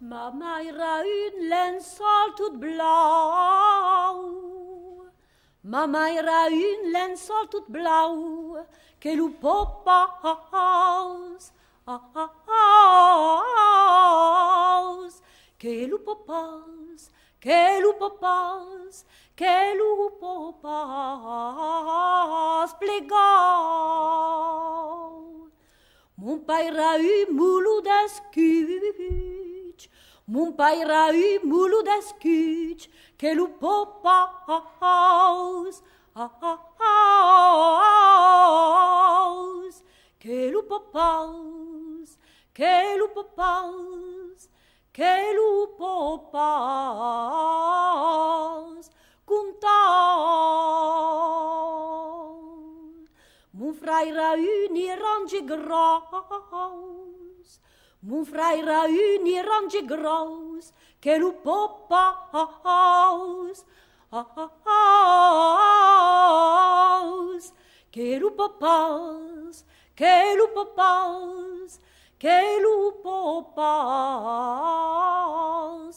Ma mai raïn l’ençòl tot blauu. Ma mai raïn l’ençòl tot blauu, que lo pòpa aò a, Que lo po pas, que loò pas, que loò pas plega. Mon pai ravi molo d'esqui. Mon pai raí mulo descute, que lo popaus, que lo popaus, que lo popaus, que lo popaus, contaus. Mon frei raí ni rangi graus, Mon frère a une range grosse que le papa house. Que papas, que papas, que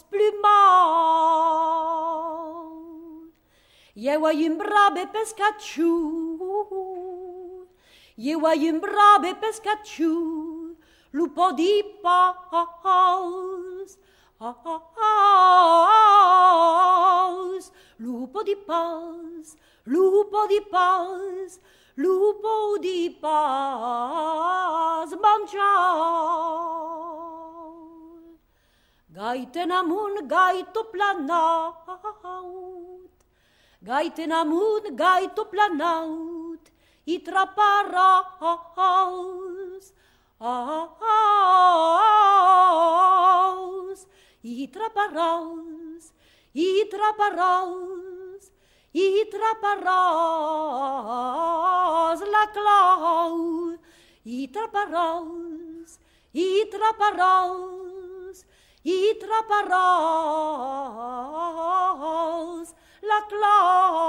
plus mal. une brabe pescachu, yewa une brabe pescachu. Lupo di pa a haus,, Lupo de pans, lupo de pans, Lupo di pas mancha Gaite amun gaito plana Gaite namut gato planau I trapara a haus. e traparás, e traparás, e traparás la clau, e traparás, e traparás, e traparás la clau.